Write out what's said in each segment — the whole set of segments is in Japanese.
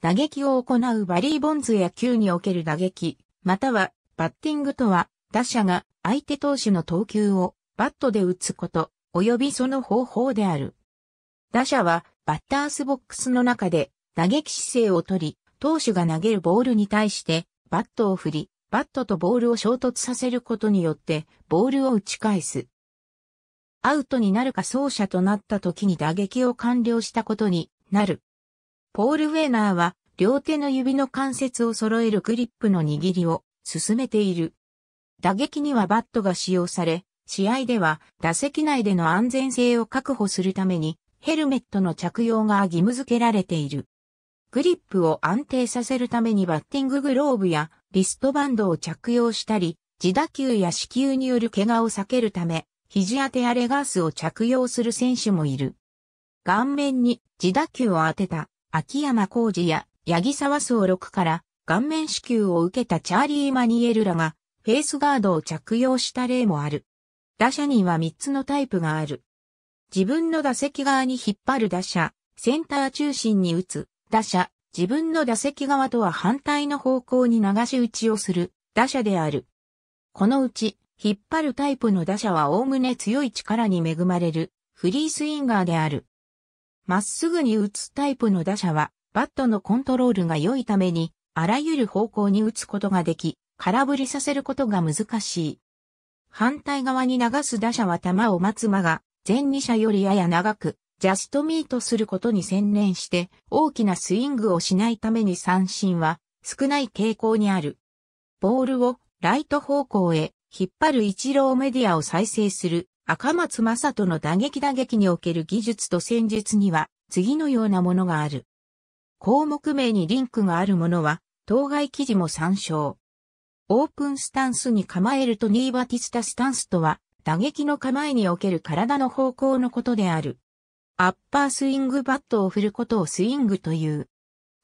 打撃を行うバリー・ボンズ野球における打撃、またはバッティングとは、打者が相手投手の投球をバットで打つこと、及びその方法である。打者はバッタースボックスの中で打撃姿勢をとり、投手が投げるボールに対してバットを振り、バットとボールを衝突させることによってボールを打ち返す。アウトになるか走者となった時に打撃を完了したことになる。ポール・ウェーナーは両手の指の関節を揃えるグリップの握りを進めている。打撃にはバットが使用され、試合では打席内での安全性を確保するためにヘルメットの着用が義務付けられている。グリップを安定させるためにバッティンググローブやリストバンドを着用したり、自打球や死球による怪我を避けるため、肘当てアレガースを着用する選手もいる。顔面に自打球を当てた秋山浩二や八木沢総六から顔面支給を受けたチャーリー・マニエルらがフェイスガードを着用した例もある。打者には3つのタイプがある。自分の打席側に引っ張る打者、センター中心に打つ打者、自分の打席側とは反対の方向に流し打ちをする打者である。このうち、引っ張るタイプの打者は概ね強い力に恵まれるフリースインガーである。まっすぐに打つタイプの打者は、バットのコントロールが良いために、あらゆる方向に打つことができ、空振りさせることが難しい。反対側に流す打者は球を待つ間が、前2者よりやや長く、ジャストミートすることに専念して、大きなスイングをしないために三振は、少ない傾向にある。ボールを、ライト方向へ、引っ張る一郎メディアを再生する、赤松正人の打撃打撃における技術と戦術には次のようなものがある。項目名にリンクがあるものは、当該記事も参照。オープンスタンスに構えるとニーバティスタスタンスとは、打撃の構えにおける体の方向のことである。アッパースイングバットを振ることをスイングという。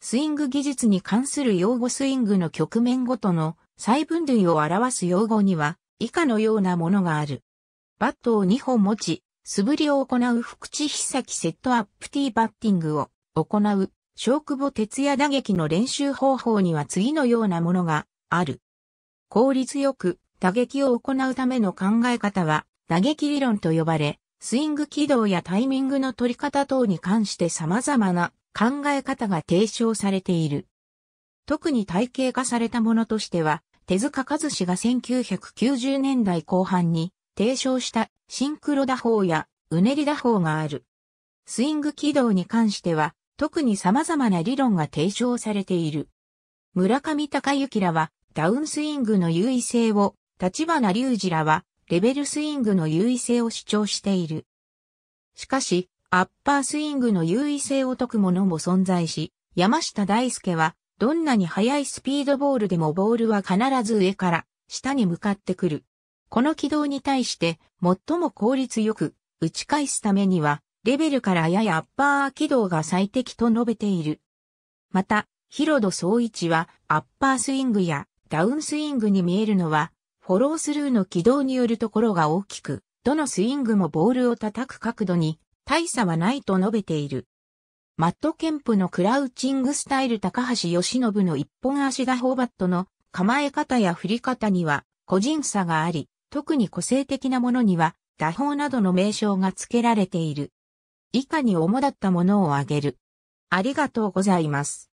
スイング技術に関する用語スイングの局面ごとの細分類を表す用語には以下のようなものがある。バットを2本持ち、素振りを行う福地久木セットアップティーバッティングを行う小久保哲也打撃の練習方法には次のようなものがある。効率よく打撃を行うための考え方は打撃理論と呼ばれ、スイング軌道やタイミングの取り方等に関して様々な考え方が提唱されている。特に体系化されたものとしては、手塚和志が1990年代後半に提唱したシンクロ打法やうねり打法がある。スイング軌道に関しては、特に様々な理論が提唱されている。村上隆之らは、ダウンスイングの優位性を、立花隆二らは、レベルスイングの優位性を主張している。しかし、アッパースイングの優位性を解くものも存在し、山下大輔は、どんなに速いスピードボールでもボールは必ず上から、下に向かってくる。この軌道に対して最も効率よく打ち返すためには、レベルからややアッパー軌道が最適と述べている。また、広戸総一はアッパースイングやダウンスイングに見えるのは、フォロースルーの軌道によるところが大きく、どのスイングもボールを叩く角度に大差はないと述べている。マットケンプのクラウチングスタイル高橋義信の一本足打法バットの構え方や振り方には個人差があり、特に個性的なものには、打法などの名称が付けられている。以下に主だったものを挙げる。ありがとうございます。